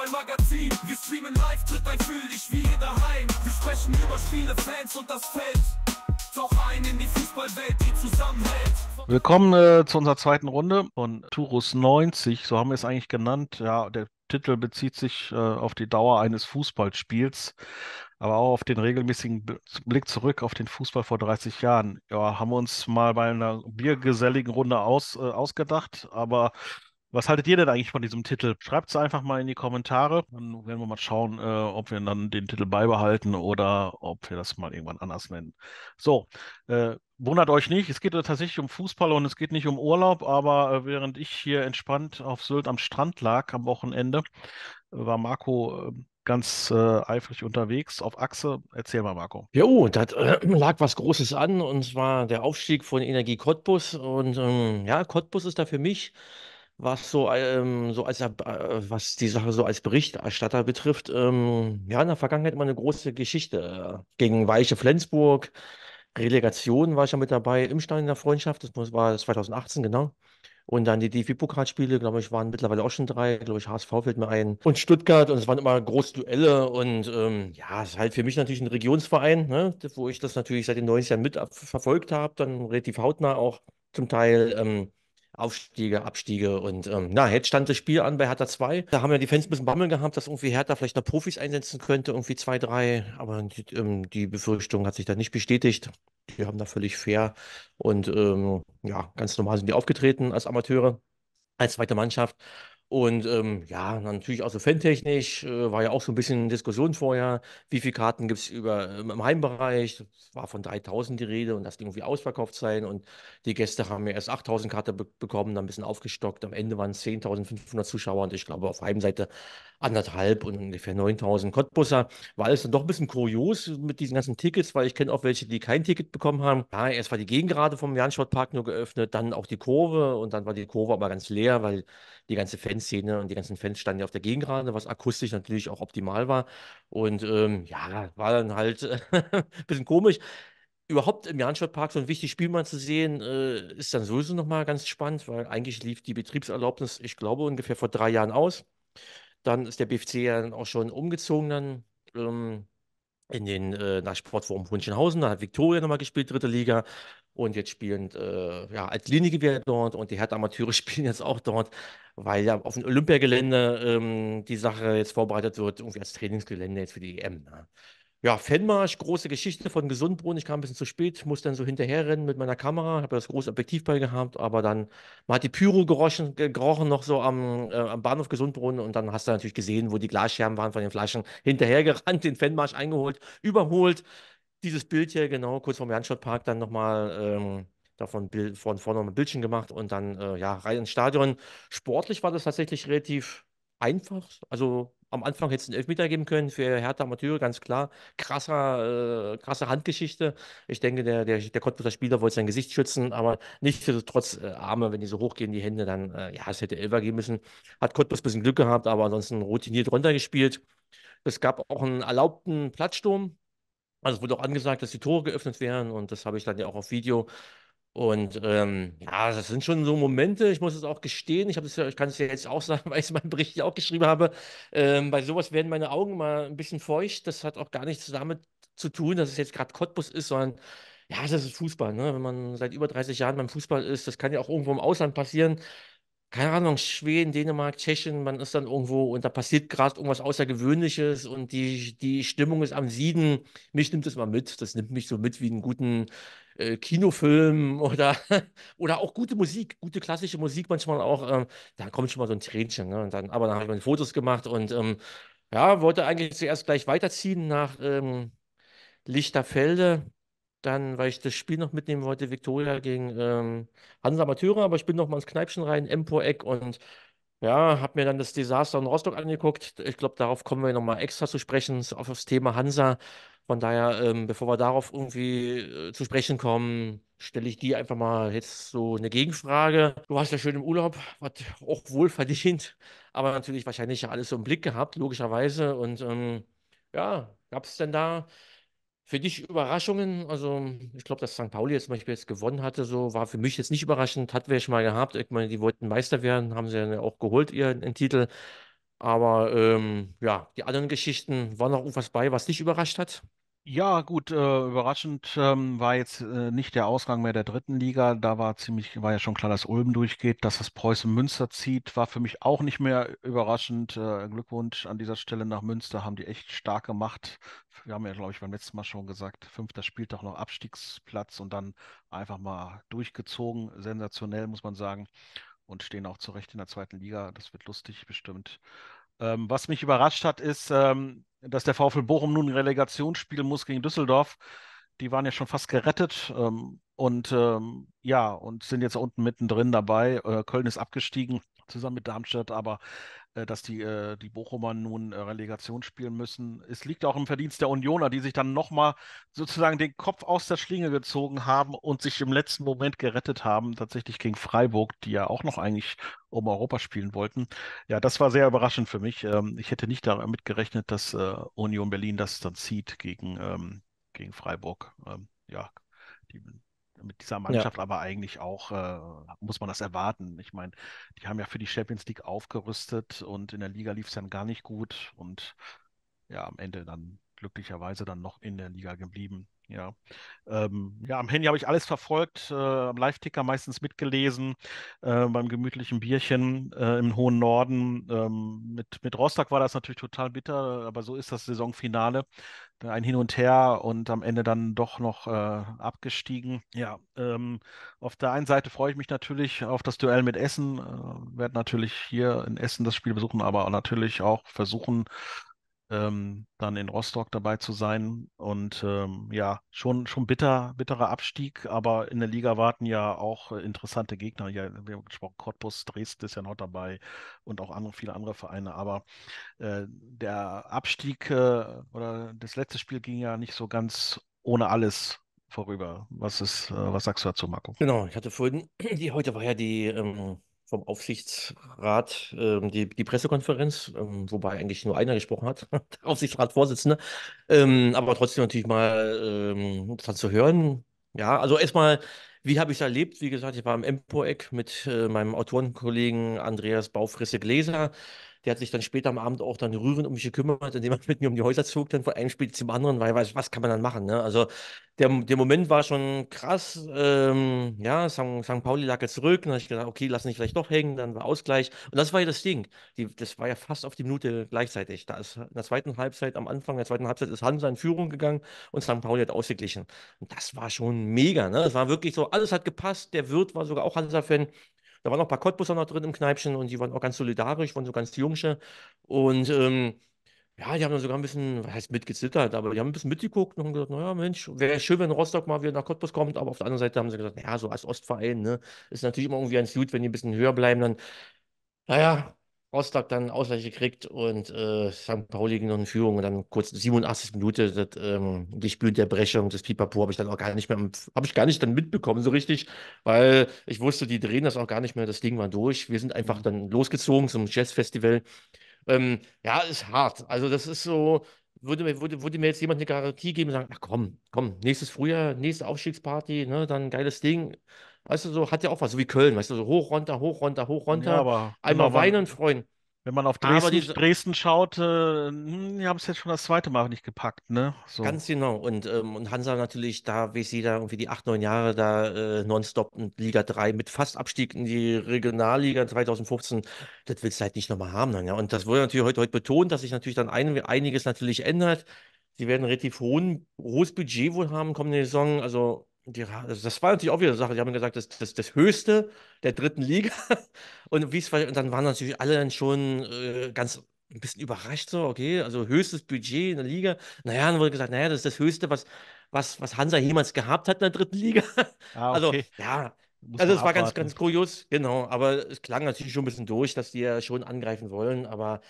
Fußballmagazin Wir streamen live, tritt ein Fühl dich wie hier daheim Wir sprechen über Spiele, Fans und das Feld Doch ein in die Fußballwelt, die zusammenhält Willkommen äh, zu unserer zweiten Runde von Turus 90, so haben wir es eigentlich genannt. Ja, der Titel bezieht sich äh, auf die Dauer eines Fußballspiels, aber auch auf den regelmäßigen Blick zurück auf den Fußball vor 30 Jahren. Ja, haben wir uns mal bei einer biergeselligen Runde aus, äh, ausgedacht, aber was haltet ihr denn eigentlich von diesem Titel? Schreibt es einfach mal in die Kommentare. Dann werden wir mal schauen, äh, ob wir dann den Titel beibehalten oder ob wir das mal irgendwann anders nennen. So, äh, wundert euch nicht, es geht tatsächlich um Fußball und es geht nicht um Urlaub, aber äh, während ich hier entspannt auf Sylt am Strand lag am Wochenende, war Marco äh, ganz äh, eifrig unterwegs auf Achse. Erzähl mal, Marco. Jo, da äh, lag was Großes an und zwar der Aufstieg von Energie Cottbus. Und ähm, ja, Cottbus ist da für mich was so, ähm, so als, äh, was die Sache so als Berichterstatter betrifft, ähm, ja, in der Vergangenheit immer eine große Geschichte äh, gegen Weiche Flensburg, Relegation war ich ja mit dabei, im Stein in der Freundschaft, das war 2018, genau. Und dann die DFB-Pokalspiele, glaube ich, waren mittlerweile auch schon drei, glaube ich, HSV fällt mir ein. Und Stuttgart, und es waren immer große Duelle. Und ähm, ja, es ist halt für mich natürlich ein Regionsverein, ne, wo ich das natürlich seit den 90ern mitverfolgt habe, dann relativ hautnah auch zum Teil ähm, Aufstiege, Abstiege und ähm, na, jetzt stand das Spiel an bei Hertha 2. Da haben ja die Fans ein bisschen Bammel gehabt, dass irgendwie Hertha vielleicht noch Profis einsetzen könnte, irgendwie zwei, drei, aber die, ähm, die Befürchtung hat sich da nicht bestätigt. Die haben da völlig fair und ähm, ja, ganz normal sind die aufgetreten als Amateure, als zweite Mannschaft und ähm, ja, natürlich auch so fantechnisch, äh, war ja auch so ein bisschen Diskussion vorher, wie viele Karten gibt es im Heimbereich, Es war von 3000 die Rede und das Ding irgendwie ausverkauft sein und die Gäste haben ja erst 8000 Karten be bekommen, dann ein bisschen aufgestockt, am Ende waren es 10.500 Zuschauer und ich glaube auf Heimseite anderthalb und ungefähr 9000 Cottbusser, war alles dann doch ein bisschen kurios mit diesen ganzen Tickets, weil ich kenne auch welche, die kein Ticket bekommen haben. Ja, erst war die Gegengerade vom Janschott nur geöffnet, dann auch die Kurve und dann war die Kurve aber ganz leer, weil die ganze Fan Fanszene und die ganzen Fans standen ja auf der Gegengrade, was akustisch natürlich auch optimal war. Und ähm, ja, war dann halt ein bisschen komisch. Überhaupt im Jahnstadt-Park so ein wichtiges Spiel mal zu sehen, äh, ist dann sowieso nochmal ganz spannend, weil eigentlich lief die Betriebserlaubnis, ich glaube, ungefähr vor drei Jahren aus. Dann ist der BFC ja auch schon umgezogen dann. Ähm, in den äh, nach Sportforum Hunchenhausen. Da hat Viktoria nochmal gespielt, dritte Liga. Und jetzt spielen äh, ja, als Linie wieder dort und die hertha spielen jetzt auch dort, weil ja auf dem Olympiagelände ähm, die Sache jetzt vorbereitet wird, irgendwie als Trainingsgelände jetzt für die EM. Ne? ja, Fanmarsch, große Geschichte von Gesundbrunnen. Ich kam ein bisschen zu spät, musste dann so hinterherrennen mit meiner Kamera, habe das große Objektiv bei gehabt, aber dann, man hat die Pyro gerochen, gerochen noch so am, äh, am Bahnhof Gesundbrunnen und dann hast du natürlich gesehen, wo die Glasscherben waren von den Flaschen, hinterhergerannt, den Fanmarsch eingeholt, überholt. Dieses Bild hier, genau, kurz vorm Janschottpark, dann nochmal. Ähm, davon Bild, von vorne ein Bildchen gemacht und dann äh, ja rein ins Stadion. Sportlich war das tatsächlich relativ einfach. Also am Anfang hätte es einen Elfmeter geben können für Hertha Amateure, ganz klar. Krasser, äh, krasse Handgeschichte. Ich denke, der, der, der Cottbuser Spieler wollte sein Gesicht schützen, aber nicht nichtsdestotrotz äh, Arme, wenn die so hochgehen, die Hände, dann, äh, ja, es hätte Elfer geben müssen. Hat Cottbus ein bisschen Glück gehabt, aber ansonsten routiniert runtergespielt. Es gab auch einen erlaubten Platzsturm. Also es wurde auch angesagt, dass die Tore geöffnet werden und das habe ich dann ja auch auf Video und ähm, ja, das sind schon so Momente, ich muss es auch gestehen, ich, ja, ich kann es ja jetzt auch sagen, weil ich es in meinem Bericht ja auch geschrieben habe, ähm, bei sowas werden meine Augen mal ein bisschen feucht. Das hat auch gar nichts damit zu tun, dass es jetzt gerade Cottbus ist, sondern ja, das ist Fußball. Ne? Wenn man seit über 30 Jahren beim Fußball ist, das kann ja auch irgendwo im Ausland passieren. Keine Ahnung, Schweden, Dänemark, Tschechien, man ist dann irgendwo und da passiert gerade irgendwas Außergewöhnliches und die, die Stimmung ist am Sieden. Mich nimmt das mal mit. Das nimmt mich so mit wie einen guten äh, Kinofilm oder, oder auch gute Musik, gute klassische Musik manchmal auch, ähm, da kommt schon mal so ein Tränchen. Ne? Und dann, aber dann habe ich meine Fotos gemacht und ähm, ja, wollte eigentlich zuerst gleich weiterziehen nach ähm, Lichterfelde. Dann, weil ich das Spiel noch mitnehmen wollte, Viktoria gegen ähm, Hansa Amateure, aber ich bin noch mal ins Kneipchen rein, Empo-Eck und ja, habe mir dann das Desaster in Rostock angeguckt. Ich glaube, darauf kommen wir nochmal extra zu sprechen, auf das Thema Hansa. Von daher, ähm, bevor wir darauf irgendwie äh, zu sprechen kommen, stelle ich dir einfach mal jetzt so eine Gegenfrage. Du warst ja schön im Urlaub, was auch wohl verdient, aber natürlich wahrscheinlich alles so im Blick gehabt, logischerweise. Und ähm, ja, gab es denn da für dich Überraschungen, also ich glaube, dass St. Pauli jetzt zum Beispiel jetzt gewonnen hatte, so war für mich jetzt nicht überraschend, Hat wir schon mal gehabt. Ich meine, die wollten Meister werden, haben sie ja auch geholt, ihren Titel. Aber ähm, ja, die anderen Geschichten, war noch irgendwas bei, was dich überrascht hat? Ja, gut, äh, überraschend ähm, war jetzt äh, nicht der Ausgang mehr der dritten Liga. Da war ziemlich, war ja schon klar, dass Ulm durchgeht, dass das Preußen Münster zieht, war für mich auch nicht mehr überraschend. Äh, Glückwunsch an dieser Stelle nach Münster, haben die echt stark gemacht. Wir haben ja, glaube ich, beim letzten Mal schon gesagt, fünfter spielt Spieltag noch Abstiegsplatz und dann einfach mal durchgezogen. Sensationell, muss man sagen. Und stehen auch zurecht in der zweiten Liga. Das wird lustig bestimmt. Ähm, was mich überrascht hat, ist, ähm, dass der VfL Bochum nun ein Relegationsspiel muss gegen Düsseldorf. Die waren ja schon fast gerettet ähm, und ähm, ja, und sind jetzt unten mittendrin dabei. Äh, Köln ist abgestiegen zusammen mit Darmstadt, aber äh, dass die, äh, die Bochumer nun äh, Relegation spielen müssen. Es liegt auch im Verdienst der Unioner, die sich dann nochmal sozusagen den Kopf aus der Schlinge gezogen haben und sich im letzten Moment gerettet haben, tatsächlich gegen Freiburg, die ja auch noch eigentlich um Europa spielen wollten. Ja, das war sehr überraschend für mich. Ähm, ich hätte nicht damit gerechnet, dass Union Berlin das dann zieht gegen, ähm, gegen Freiburg. Ähm, ja, die mit dieser Mannschaft ja. aber eigentlich auch, äh, muss man das erwarten. Ich meine, die haben ja für die Champions League aufgerüstet und in der Liga lief es dann gar nicht gut und ja, am Ende dann glücklicherweise dann noch in der Liga geblieben. Ja, ähm, ja am Handy habe ich alles verfolgt, äh, am Live-Ticker meistens mitgelesen, äh, beim gemütlichen Bierchen äh, im hohen Norden. Ähm, mit, mit Rostock war das natürlich total bitter, aber so ist das Saisonfinale. Ein Hin und Her und am Ende dann doch noch äh, abgestiegen. Ja, ähm, auf der einen Seite freue ich mich natürlich auf das Duell mit Essen. Äh, werde natürlich hier in Essen das Spiel besuchen, aber natürlich auch versuchen, ähm, dann in Rostock dabei zu sein. Und ähm, ja, schon, schon bitter, bitterer Abstieg, aber in der Liga warten ja auch äh, interessante Gegner. Ja, wir haben gesprochen, Cottbus, Dresden ist ja noch dabei und auch andere, viele andere Vereine. Aber äh, der Abstieg äh, oder das letzte Spiel ging ja nicht so ganz ohne alles vorüber. Was ist, äh, was sagst du dazu, Marco? Genau, ich hatte vorhin, die heute war ja die ähm, vom Aufsichtsrat ähm, die, die Pressekonferenz, ähm, wobei eigentlich nur einer gesprochen hat, der Aufsichtsratsvorsitzende. Ähm, aber trotzdem natürlich mal ähm, halt zu hören. Ja, also erstmal, wie habe ich es erlebt? Wie gesagt, ich war im Empoeck mit äh, meinem Autorenkollegen Andreas Baufrisse Gläser der hat sich dann später am Abend auch dann rührend um mich gekümmert, indem er mit mir um die Häuser zog, dann von einem Spiel zum anderen, weil was, was kann man dann machen? Ne? Also der, der Moment war schon krass. Ähm, ja, St. Pauli lag ja zurück, dann habe ich gedacht, okay, lass mich vielleicht doch hängen, dann war Ausgleich. Und das war ja das Ding. Die, das war ja fast auf die Minute gleichzeitig. Da ist in der zweiten Halbzeit, am Anfang der zweiten Halbzeit ist Hansa in Führung gegangen und St. Pauli hat ausgeglichen. Und das war schon mega. Ne? Das war wirklich so, alles hat gepasst. Der Wirt war sogar auch Hansa-Fan. Da waren auch ein paar Cottbusser noch drin im Kneipchen und die waren auch ganz solidarisch, waren so ganz jungsche. Und ähm, ja, die haben dann sogar ein bisschen, was heißt mitgezittert, aber die haben ein bisschen mitgeguckt und haben gesagt, naja, Mensch, wäre schön, wenn Rostock mal wieder nach Cottbus kommt, aber auf der anderen Seite haben sie gesagt, naja, so als Ostverein, ne, ist natürlich immer irgendwie ganz gut, wenn die ein bisschen höher bleiben, dann, naja, Rostock dann Ausgleich gekriegt und äh, St. Pauli ging noch in Führung und dann kurz 87 Minuten das ähm, Gespür der Brechung des Pipapo habe ich dann auch gar nicht mehr, habe ich gar nicht dann mitbekommen so richtig, weil ich wusste, die drehen das auch gar nicht mehr, das Ding war durch. Wir sind einfach mhm. dann losgezogen zum Jazzfestival. Ähm, ja, ist hart. Also das ist so, würde, mir, würde, würde mir jetzt jemand eine Garantie geben und sagen, ach komm, komm, nächstes Frühjahr, nächste Aufstiegsparty, ne, dann geiles Ding. Weißt du, so hat ja auch was, so wie Köln, weißt du, so hoch, runter, hoch, runter, hoch, runter. Ja, aber einmal weinen und freuen. Wenn man auf Dresden, diese, Dresden schaut, äh, hm, die haben es jetzt schon das zweite Mal nicht gepackt, ne? So. Ganz genau. Und, ähm, und Hansa natürlich, da wie sie da irgendwie die acht, neun Jahre da äh, nonstop in Liga 3 mit fast Abstieg in die Regionalliga 2015, das willst du halt nicht nochmal haben dann, ja. Und das wurde natürlich heute, heute betont, dass sich natürlich dann ein, einiges natürlich ändert. Sie werden ein relativ hohen, hohes Budget wohl haben kommende Saison. Also die, also das war natürlich auch wieder eine Sache. Die haben gesagt, das, das, das Höchste der dritten Liga. Und, wie's, und dann waren natürlich alle dann schon äh, ganz ein bisschen überrascht, so, okay, also höchstes Budget in der Liga. Naja, dann wurde gesagt, naja, das ist das Höchste, was, was, was Hansa jemals gehabt hat in der dritten Liga. Ah, also, okay. Also, ja. Muss also, es war ganz, ganz kurios, genau. Aber es klang natürlich schon ein bisschen durch, dass die ja schon angreifen wollen. Aber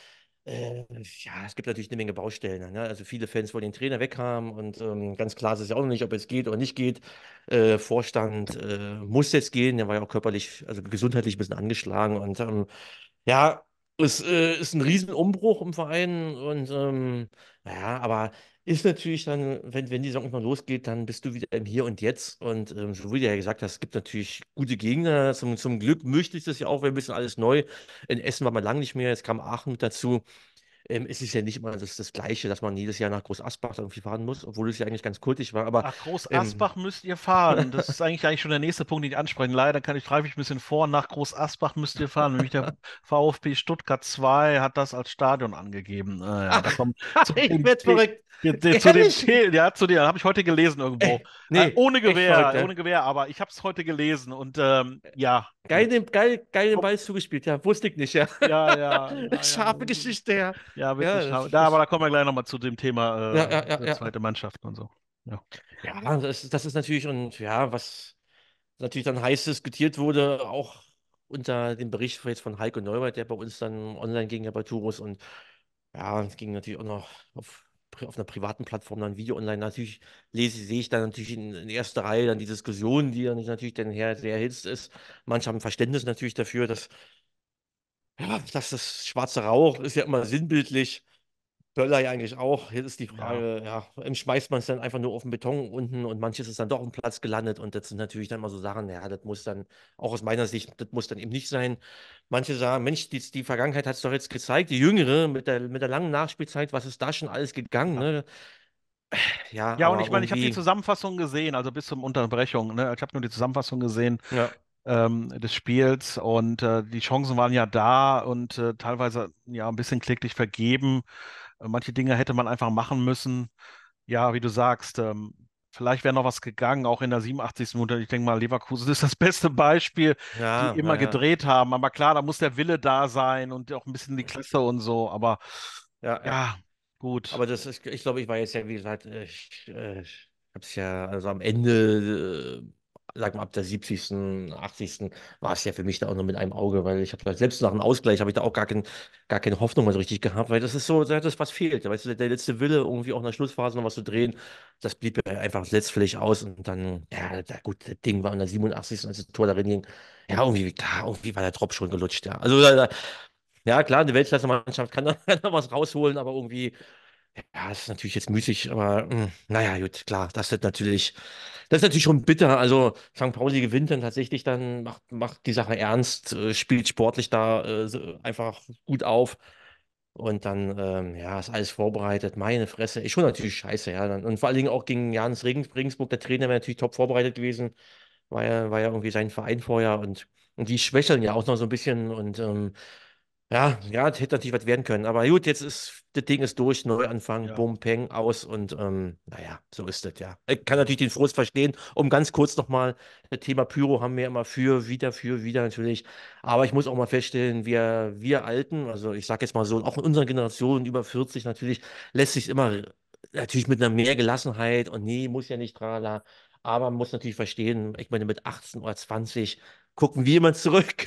äh, ja, es gibt natürlich eine Menge Baustellen. Ne? Also viele Fans wollen den Trainer weg haben und ähm, ganz klar ist es ja auch noch nicht, ob es geht oder nicht geht. Äh, Vorstand äh, muss jetzt gehen, der war ja auch körperlich, also gesundheitlich ein bisschen angeschlagen und ähm, ja, es äh, ist ein Riesenumbruch im Verein und ähm, ja, aber ist natürlich dann, wenn, wenn die Saison mal losgeht, dann bist du wieder im Hier und Jetzt. Und ähm, so wie du ja gesagt hast, es gibt natürlich gute Gegner. Zum, zum Glück möchte ich das ja auch, weil ein bisschen alles neu. In Essen war man lange nicht mehr, jetzt kam Aachen mit dazu ähm, es ist ja nicht immer das, das Gleiche, dass man jedes Jahr nach Groß Asbach irgendwie fahren muss, obwohl es ja eigentlich ganz kultig war. Aber, nach Groß ähm, Asbach ähm, müsst ihr fahren. Das ist eigentlich, eigentlich schon der nächste Punkt, den ich ansprechen. Leider kann ich, treibe ich ein bisschen vor. Nach Groß Asbach müsst ihr fahren. Nämlich der VfB Stuttgart 2 hat das als Stadion angegeben. Äh, ja, Ach, ich bin verrückt. Ehrlich? Zu dem, ja, zu dir, habe ich heute gelesen äh, irgendwo. Äh, nee, äh, ohne Gewehr, verrückt, ohne Gewehr, aber ich habe es heute gelesen und ähm, ja, Geil den, geil, geil den Ball zugespielt, ja. Wusste ich nicht, ja. Ja, ja. ja Scharfe ja. Geschichte, ja. Ja, wirklich ja, scharf. Da, aber da kommen wir gleich nochmal zu dem Thema äh, zweite Mannschaft und so. Ja, ja das, das, ist natürlich und ja, was natürlich dann heiß diskutiert wurde, auch unter dem Bericht jetzt von Heiko Neubert, der bei uns dann online ging, ja bei Turus und ja, es ging natürlich auch noch auf auf einer privaten Plattform dann ein Video online, natürlich lese, sehe ich dann natürlich in, in erster Reihe dann die Diskussion, die dann natürlich dann her, sehr erhitzt ist. Manche haben Verständnis natürlich dafür, dass, ja, dass das schwarze Rauch ist ja immer sinnbildlich Böller eigentlich auch. Jetzt ist die Frage, ja, ja schmeißt man es dann einfach nur auf den Beton unten und manches ist dann doch am Platz gelandet und das sind natürlich dann mal so Sachen, ja, das muss dann, auch aus meiner Sicht, das muss dann eben nicht sein. Manche sagen, Mensch, die, die Vergangenheit hat es doch jetzt gezeigt, die Jüngere mit der, mit der langen Nachspielzeit, was ist da schon alles gegangen, ja. ne? Ja, ja und ich meine, ich habe die Zusammenfassung gesehen, also bis zum Unterbrechung, ne? Ich habe nur die Zusammenfassung gesehen. Ja ähm, des Spiels und äh, die Chancen waren ja da und äh, teilweise ja ein bisschen klicklich vergeben manche Dinge hätte man einfach machen müssen. Ja, wie du sagst, ähm, vielleicht wäre noch was gegangen, auch in der 87. Minute. Ich denke mal, Leverkusen ist das beste Beispiel, ja, die immer ja. gedreht haben. Aber klar, da muss der Wille da sein und auch ein bisschen die Klasse und so. Aber ja, ja gut. Aber das ist, ich glaube, ich war jetzt ja, wie gesagt, äh, ich, äh, ich habe es ja, also am Ende äh, sag mal, ab der 70., 80. war es ja für mich da auch nur mit einem Auge, weil ich habe selbst nach einem Ausgleich habe ich da auch gar, kein, gar keine Hoffnung mehr so richtig gehabt, weil das ist so, das was fehlt. Weißt du, der, letzte Wille, irgendwie auch in der Schlussphase noch was zu drehen, das blieb ja einfach letztlich aus und dann, ja, gut, das Ding war in der 87. als das Tor darin ging, ja, irgendwie, klar, irgendwie war der Drop schon gelutscht, ja. Also, ja, klar, eine Weltklasse-Mannschaft kann da, was rausholen, aber irgendwie, ja, das ist natürlich jetzt müßig, aber mh, hm, naja, gut, klar, das ist natürlich das ist natürlich schon bitter. Also St. Pauli gewinnt dann tatsächlich, dann macht, macht die Sache ernst, äh, spielt sportlich da äh, einfach gut auf. Und dann, ähm, ja, ist alles vorbereitet. Meine Fresse, ist schon natürlich scheiße, ja. Und vor allen Dingen auch gegen Jans Regensburg, der Trainer wäre natürlich top vorbereitet gewesen. War ja, war ja irgendwie sein Verein vorher und, und die schwächeln ja auch noch so ein bisschen und ähm, ja, ja, das hätte natürlich was werden können. Aber gut, jetzt ist das Ding ist durch, Neuanfang, ja. Boom, Peng, aus und ähm, naja, so ist das, ja. Ich kann natürlich den Frust verstehen. Um ganz kurz nochmal, das Thema Pyro haben wir immer für, wieder, für, wieder natürlich. Aber ich muss auch mal feststellen, wir, wir Alten, also ich sag jetzt mal so, auch in unserer Generation über 40 natürlich, lässt sich immer natürlich mit einer mehr Gelassenheit und nee, muss ja nicht, tralala. Aber man muss natürlich verstehen, ich meine, mit 18 oder 20 gucken wir immer zurück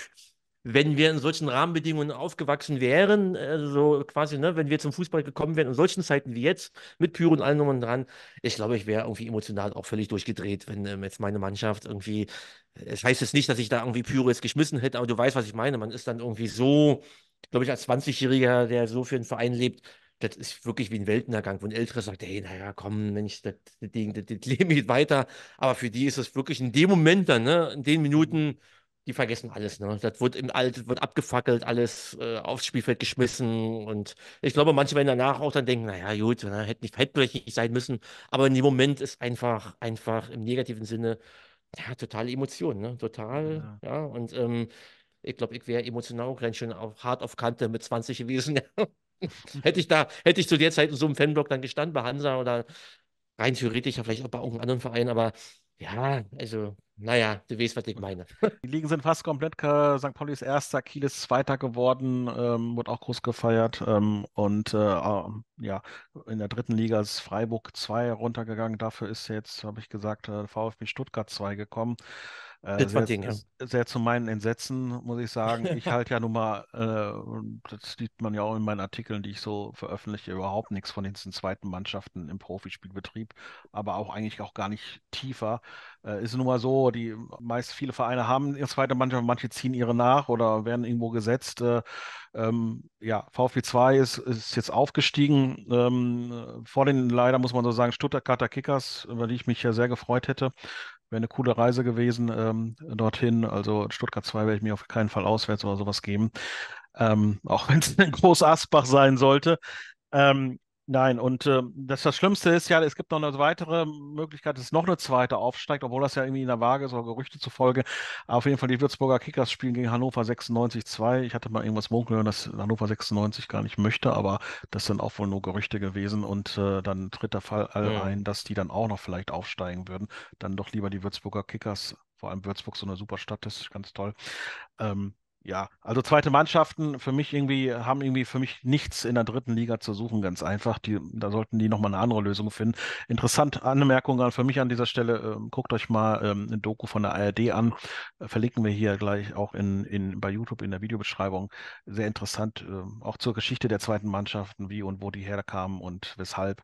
wenn wir in solchen Rahmenbedingungen aufgewachsen wären, also quasi, ne, wenn wir zum Fußball gekommen wären, in solchen Zeiten wie jetzt, mit Pyro und allen drum dran, ich glaube, ich wäre irgendwie emotional auch völlig durchgedreht, wenn ähm, jetzt meine Mannschaft irgendwie, äh, es heißt jetzt nicht, dass ich da irgendwie Pyro jetzt geschmissen hätte, aber du weißt, was ich meine. Man ist dann irgendwie so, glaube ich, als 20-Jähriger, der so für einen Verein lebt, das ist wirklich wie ein Weltenergang, wo ein Älterer sagt, hey, naja, komm, Mensch, das, das das, das Leben geht weiter. Aber für die ist das wirklich in dem Moment dann, ne, in den Minuten, die vergessen alles. Ne? Das wird, in, wird abgefackelt, alles äh, aufs Spielfeld geschmissen. Und ich glaube, manche werden danach auch dann denken, naja, gut, na, hätte, nicht, hätte sein müssen. Aber in dem Moment ist einfach, einfach im negativen Sinne, ja, totale Emotion, ne? Total, ja. ja und ähm, ich glaube, ich wäre emotional auch ganz schön auf, hart auf Kante mit 20 gewesen. hätte ich da, hätte ich zu der Zeit in so einem Fanblock dann gestanden bei Hansa oder rein theoretisch, vielleicht auch bei irgendeinem anderen Verein, aber ja, also naja, du weißt, was ich meine. Die Ligen sind fast komplett. St. Pauli ist erster, Kiel ist zweiter geworden, ähm, wurde auch groß gefeiert. Ähm, und äh, ähm, ja, in der dritten Liga ist Freiburg 2 runtergegangen. Dafür ist jetzt, habe ich gesagt, äh, VfB Stuttgart 2 gekommen. Äh, sehr, Ding, ja. sehr, zu meinen Entsetzen, muss ich sagen. Ich halte ja nun mal, äh, das sieht man ja auch in meinen Artikeln, die ich so veröffentliche, überhaupt nichts von diesen zweiten Mannschaften im Profispielbetrieb, aber auch eigentlich auch gar nicht tiefer. Äh, ist nun mal so, die meist viele Vereine haben ihre zweite Mannschaft, manche ziehen ihre nach oder werden irgendwo gesetzt. Äh, ähm, ja, VfB 2 ist, ist jetzt aufgestiegen. Ähm, vor den leider muss man so sagen, Stuttgarter Kickers, über die ich mich ja sehr gefreut hätte, wäre eine coole Reise gewesen ähm, dorthin. Also Stuttgart 2 werde ich mir auf keinen Fall auswärts oder sowas geben. Ähm, auch wenn es ein großer Asbach sein sollte. Ähm, Nein, und äh, das, das Schlimmste ist ja, es gibt noch eine weitere Möglichkeit, dass noch eine zweite aufsteigt, obwohl das ja irgendwie in der Waage ist, oder Gerüchte zufolge. auf jeden Fall, die Würzburger Kickers spielen gegen Hannover 96 2. Ich hatte mal irgendwas munkeln hören, dass Hannover 96 gar nicht möchte, aber das sind auch wohl nur Gerüchte gewesen. Und äh, dann tritt der Fall ja. Mhm. ein, dass die dann auch noch vielleicht aufsteigen würden. Dann doch lieber die Würzburger Kickers vor allem Würzburg so eine super Stadt ist, ganz toll. Ähm, ja, also zweite Mannschaften für mich irgendwie haben irgendwie für mich nichts in der dritten Liga zu suchen, ganz einfach. Die, da sollten die nochmal eine andere Lösung finden. Interessant Anmerkung an für mich an dieser Stelle, ähm, guckt euch mal ähm, ein Doku von der ARD an. Äh, verlinken wir hier gleich auch in, in, bei YouTube in der Videobeschreibung. Sehr interessant, äh, auch zur Geschichte der zweiten Mannschaften, wie und wo die herkamen und weshalb.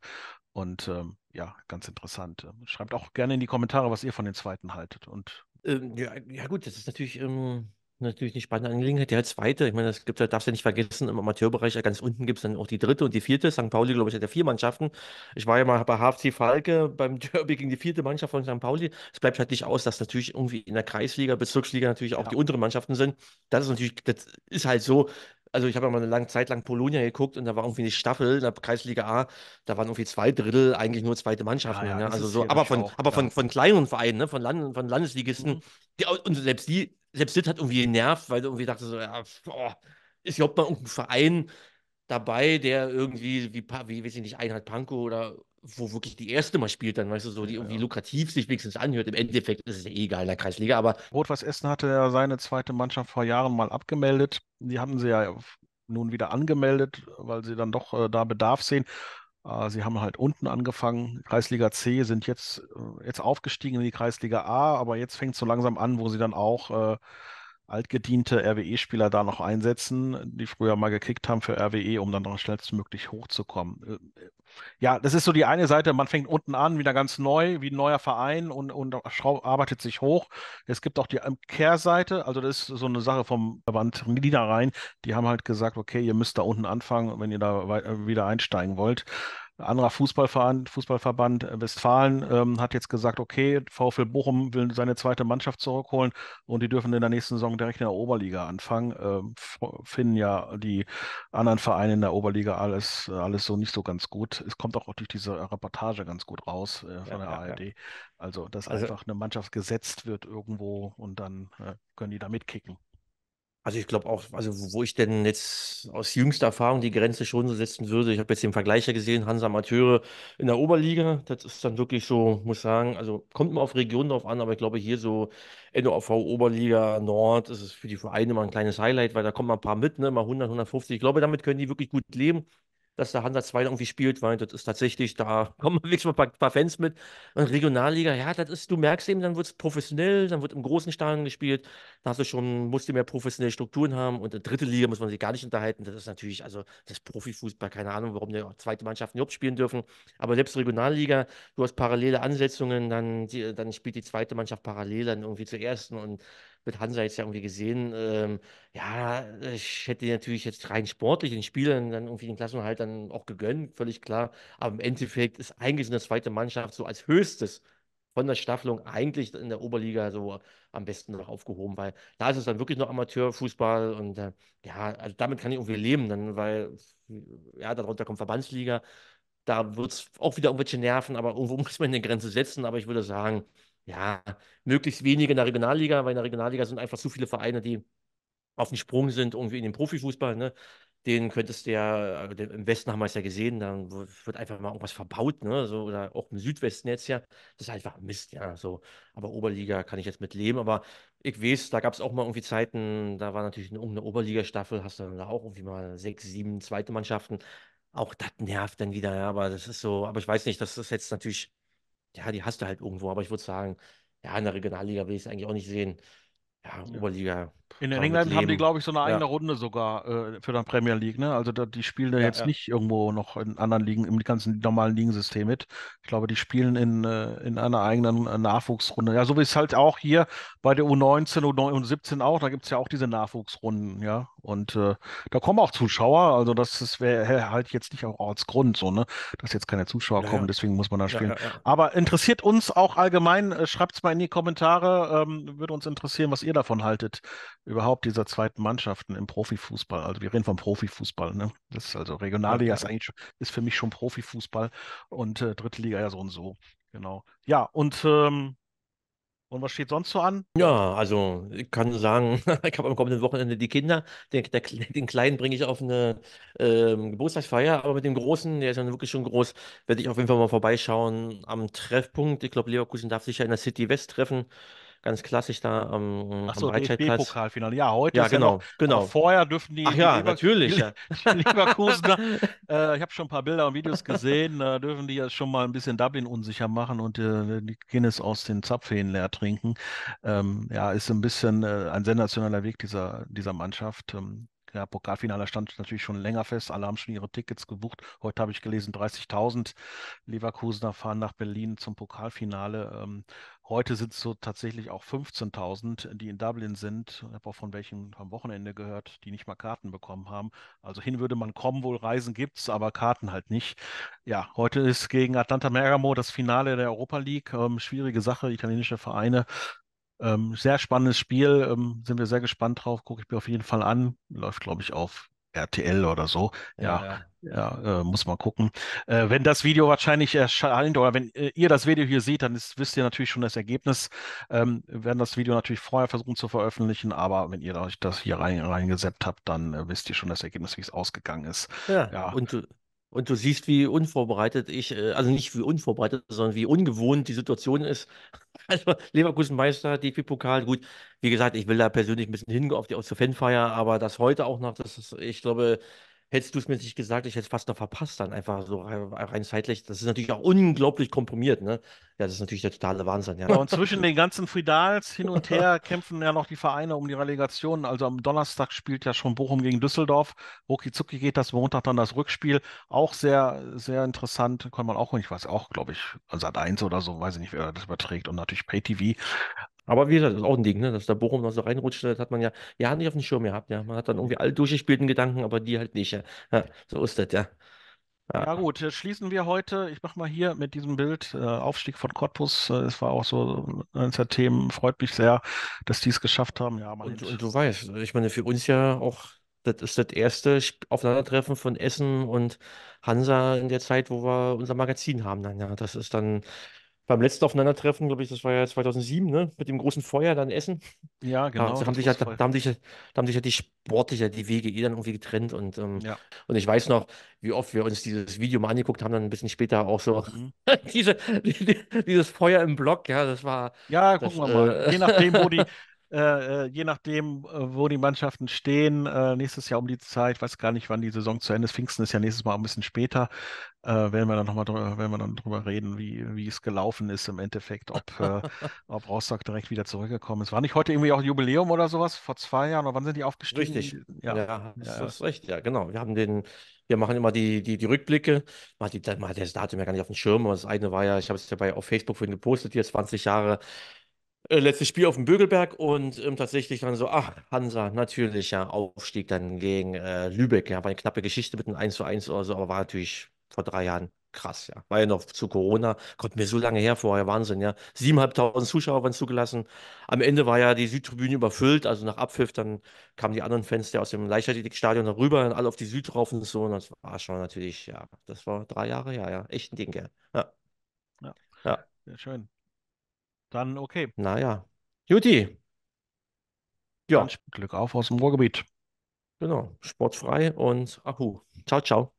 Und ähm, ja, ganz interessant. Ähm, schreibt auch gerne in die Kommentare, was ihr von den zweiten haltet. Und ähm, ja, ja, gut, das ist natürlich ähm, Natürlich eine spannende Angelegenheit, ja, zweite. Ich meine, das gibt, darfst du ja nicht vergessen, im Amateurbereich ganz unten gibt es dann auch die dritte und die vierte. St. Pauli, glaube ich, hat ja vier Mannschaften. Ich war ja mal bei HFC Falke beim Derby gegen die vierte Mannschaft von St. Pauli. Es bleibt halt nicht aus, dass natürlich irgendwie in der Kreisliga, Bezirksliga natürlich auch ja. die unteren Mannschaften sind. Das ist natürlich, das ist halt so. Also ich habe ja mal eine lange Zeit lang Polonia geguckt und da war irgendwie eine Staffel in der Kreisliga A, da waren irgendwie zwei Drittel, eigentlich nur zweite Mannschaften. Ja, ja, also so, aber von, auch, aber von, von kleineren Vereinen, ne? von, Land, von Landesligisten, mhm. die, und selbst die selbst das hat irgendwie genervt, weil du irgendwie dachtest, so, ja, oh, ist überhaupt mal irgendein Verein dabei, der irgendwie, wie, wie weiß ich nicht, Einheit Pankow oder wo wirklich die erste mal spielt, dann weißt du, so die ja, irgendwie ja. lukrativ sich wenigstens anhört. Im Endeffekt ist es ja eh egal in der Kreisliga, aber. rot Essen hatte ja seine zweite Mannschaft vor Jahren mal abgemeldet. Die haben sie ja nun wieder angemeldet, weil sie dann doch äh, da Bedarf sehen. Äh, sie haben halt unten angefangen, Kreisliga C, sind jetzt, äh, jetzt aufgestiegen in die Kreisliga A, aber jetzt fängt es so langsam an, wo sie dann auch äh, altgediente RWE-Spieler da noch einsetzen, die früher mal gekickt haben für RWE, um dann noch schnellstmöglich hochzukommen. Äh, ja, das ist so die eine Seite, man fängt unten an, wieder ganz neu, wie ein neuer Verein und, und arbeitet sich hoch. Es gibt auch die Kehrseite, also das ist so eine Sache vom Verband Niederrhein, die haben halt gesagt, okay, ihr müsst da unten anfangen, wenn ihr da äh, wieder einsteigen wollt anderer Fußballverein, Fußballverband äh, Westfalen ähm, hat jetzt gesagt, okay, VfL Bochum will seine zweite Mannschaft zurückholen und die dürfen in der nächsten Saison direkt in der Oberliga anfangen. Ähm, finden ja die anderen Vereine in der Oberliga alles, äh, alles so nicht so ganz gut. Es kommt auch durch diese Reportage ganz gut raus äh, von ja, der ARD. ja. Also, dass also, einfach eine Mannschaft gesetzt wird irgendwo und dann äh, können die da mitkicken. Also ich glaube auch, also wo ich denn jetzt aus jüngster Erfahrung die Grenze schon so setzen würde, ich habe jetzt den Vergleicher gesehen, Hansa Amateure in der Oberliga, das ist dann wirklich so, muss sagen, also kommt man auf Region drauf an, aber ich glaube hier so NOV Oberliga Nord, das ist für die Vereine mal ein kleines Highlight, weil da kommen mal ein paar mit, ne, mal 100, 150. Ich glaube, damit können die wirklich gut leben dass der Hansa 2 irgendwie spielt, weil das ist tatsächlich, da kommen wirklich mal ein paar, paar, Fans mit. Und Regionalliga, ja, das ist, du merkst eben, dann wird es professionell, dann wird im großen Stadion gespielt, da hast du schon, musst du mehr professionelle Strukturen haben und in dritte Liga muss man sich gar nicht unterhalten. Das ist natürlich, also das Profifußball, keine Ahnung, warum die zweite Mannschaft nicht spielen dürfen. Aber selbst Regionalliga, du hast parallele Ansetzungen, dann, die, dann spielt die zweite Mannschaft parallel dann irgendwie zur ersten und mit Hansa jetzt ja irgendwie gesehen, ähm, ja, ich hätte natürlich jetzt rein sportlich den Spielern dann irgendwie den Klassenhalt dann auch gegönnt, völlig klar. Aber im Endeffekt ist eigentlich eine zweite Mannschaft so als höchstes von der Staffelung eigentlich in der Oberliga so am besten noch aufgehoben, weil da ist es dann wirklich noch Amateurfußball und äh, ja, also damit kann ich irgendwie leben, dann, weil ja, darunter kommt Verbandsliga. Da wird es auch wieder irgendwelche Nerven, aber irgendwo muss man eine Grenze setzen. Aber ich würde sagen, ja, möglichst wenige in der Regionalliga, weil in der Regionalliga sind einfach zu viele Vereine, die auf dem Sprung sind, irgendwie in den Profifußball. Ne? Den könntest du ja, äh, im Westen haben wir es ja gesehen, dann wird einfach mal irgendwas verbaut, ne? So, oder auch im Südwesten jetzt ja. Das ist einfach Mist, ja. So. Aber Oberliga kann ich jetzt mit leben. Aber ich weiß, da gab es auch mal irgendwie Zeiten, da war natürlich eine, irgendeine Oberliga-Staffel, hast du dann da auch irgendwie mal sechs, sieben zweite Mannschaften. Auch das nervt dann wieder, ja. Aber das ist so, aber ich weiß nicht, das ist jetzt natürlich ja, die hast du halt irgendwo, aber ich würde sagen, ja, in der Regionalliga will ich es eigentlich auch nicht sehen. Ja, Oberliga. In England haben die, glaube ich, so eine eigene ja. Runde sogar äh, für die Premier League. Ne? Also da, die spielen da ja, jetzt ja. nicht irgendwo noch in anderen Ligen, im ganzen normalen Ligensystem mit. Ich glaube, die spielen in, äh, in einer eigenen äh, Nachwuchsrunde. Ja, so wie es halt auch hier bei der U19, U17 auch, da gibt es ja auch diese Nachwuchsrunden, ja. Und äh, da kommen auch Zuschauer, also das, wäre halt jetzt nicht auch als Grund so, ne? Dass jetzt keine Zuschauer kommen, deswegen muss man da spielen. Aber interessiert uns auch allgemein, äh, schreibt es mal in die Kommentare, ähm, würde uns interessieren, was ihr da davon haltet, überhaupt dieser zweiten Mannschaften im Profifußball. Also wir reden vom Profifußball, ne? Das ist also Regionalliga ist genau. eigentlich ist für mich schon Profifußball und äh, dritte Liga ja so und so. Genau. Ja, und ähm, und was steht sonst so an? Ja, also ich kann sagen, ich habe am kommenden Wochenende die Kinder. Den, der, den Kleinen bringe ich auf eine ähm, Geburtstagsfeier, aber mit dem Großen, der ist ja wirklich schon groß, werde ich auf jeden Fall mal vorbeischauen am Treffpunkt. Ich glaube, Leverkusen darf sich ja in der City West treffen ganz klassisch da am, Ach so, am DFB-Pokalfinale. Ja, heute. Ja, genau. Ja noch, genau. Vorher dürfen die. Ach ja, Lever natürlich. Die, äh, ich habe schon ein paar Bilder und Videos gesehen, Da dürfen die jetzt schon mal ein bisschen Dublin unsicher machen und äh, die Guinness aus den Zapfhähnen leer trinken. Ähm, ja, ist ein bisschen äh, ein sensationeller Weg dieser, dieser Mannschaft. Ähm, ja, Pokalfinale stand natürlich schon länger fest. Alle haben schon ihre Tickets gebucht. Heute habe ich gelesen, 30.000 Leverkusener fahren nach Berlin zum Pokalfinale. Ähm, heute sind es so tatsächlich auch 15.000, die in Dublin sind. Ich habe auch von welchen am Wochenende gehört, die nicht mal Karten bekommen haben. Also hin würde man kommen, wohl Reisen gibt es, aber Karten halt nicht. Ja, heute ist gegen Atlanta Bergamo das Finale der Europa League. Ähm, schwierige Sache, italienische Vereine ähm, sehr spannendes Spiel, ähm, sind wir sehr gespannt drauf, gucke ich mir auf jeden Fall an. Läuft, glaube ich, auf RTL oder so. Ja, ja, ja. ja äh, muss man gucken. Äh, wenn das Video wahrscheinlich erscheint oder wenn äh, ihr das Video hier seht, dann ist, wisst ihr natürlich schon das Ergebnis. Ähm, werden das Video natürlich vorher versuchen zu veröffentlichen, aber wenn ihr euch das hier rein, habt, dann äh, wisst ihr schon das Ergebnis, wie es ausgegangen ist. Ja, und und du siehst, wie unvorbereitet ich, äh, also nicht wie unvorbereitet, sondern wie ungewohnt die Situation ist. Also Leverkusen Meister, DFB-Pokal, gut. Wie gesagt, ich will da persönlich ein bisschen hingehen auf die, auf zur Fanfeier, aber das heute auch noch, das ist, ich glaube, hättest du es mir nicht gesagt, ich hätte es fast noch verpasst, dann einfach so rein zeitlich. Das ist natürlich auch unglaublich komprimiert, ne? Ja, das ist natürlich der totale Wahnsinn, ja. ja und zwischen den ganzen Fridals hin und her kämpfen ja noch die Vereine um die Relegation. Also am Donnerstag spielt ja schon Bochum gegen Düsseldorf. Okizuki geht das Montag dann das Rückspiel. Auch sehr, sehr interessant. Kann man auch, ich weiß auch, glaube ich, Sat 1 oder so, weiß ich nicht, wer das überträgt. Und natürlich Pay TV. Aber wie gesagt, das ist auch ein Ding, ne? dass der Bochum noch so reinrutscht, ne, das hat man ja, ja nicht auf dem Schirm gehabt. Ja? Man hat dann irgendwie alle durchgespielten Gedanken, aber die halt nicht. Ja? ja so ist das, ja. Ja. ja. gut, äh, schließen wir heute. Ich mache mal hier mit diesem Bild äh, Aufstieg von Cottbus. Äh, es war auch so äh, eins der Themen. Freut mich sehr, dass die es geschafft haben. Ja, und, und, du weißt, ne, ich meine, für uns ja auch, das ist das erste Aufeinandertreffen von Essen und Hansa in der Zeit, wo wir unser Magazin haben. Dann, ja, das ist dann beim letzten Aufeinandertreffen, glaube ich, das war ja 2007, ne? mit dem großen Feuer dann Essen. Ja, ah, genau. Halt da, haben, sich ja, da, da haben sich da haben sich ja die Sportlicher, die Wege eh dann irgendwie getrennt. Und, ähm, ja. und ich weiß noch, wie oft wir uns dieses Video mal angeguckt haben, dann ein bisschen später auch so mhm. diese, die, dieses Feuer im Block. Ja, das war. Ja, gucken das, wir mal. Äh, Je nachdem, wo die, Äh, äh, je nachdem, äh, wo die Mannschaften stehen, äh, nächstes Jahr um die Zeit, ich weiß gar nicht, wann die Saison zu Ende ist. Pfingsten ist ja nächstes Mal ein bisschen später. Äh, werden wir dann nochmal drüber, drüber reden, wie, wie es gelaufen ist im Endeffekt, ob, äh, ob Rostock direkt wieder zurückgekommen ist. War nicht heute irgendwie auch Jubiläum oder sowas? Vor zwei Jahren oder wann sind die aufgestiegen? Richtig. Ja, ja, das ja. ist recht, ja, genau. Wir haben den, wir machen immer die, die, die Rückblicke. Man hat, die, man hat das Datum ja gar nicht auf dem Schirm. Und das eine war ja, ich habe es ja bei, auf Facebook vorhin gepostet, hier 20 Jahre äh, letztes Spiel auf dem Bögelberg und ähm, tatsächlich dann so, ach, Hansa, natürlich, ja, Aufstieg dann gegen äh, Lübeck. Ja, war eine knappe Geschichte mit einem 1 zu 1 oder so, aber war natürlich vor drei Jahren krass, ja. War ja noch zu Corona, kommt mir so lange her vorher, Wahnsinn, ja. 7.500 Zuschauer waren zugelassen. Am Ende war ja die Südtribüne überfüllt, also nach Abpfiff, dann kamen die anderen Fans ja aus dem Leichtathletikstadion rüber, dann alle auf die Süd rauf und so. Und das war schon natürlich, ja, das war drei Jahre, ja, ja, echt ein Ding, ja. Ja. ja. Sehr schön. Dann okay. Naja. Juti. Ja. Glück auf aus dem Ruhrgebiet. Genau. Sportfrei und Ahu. Ciao, ciao.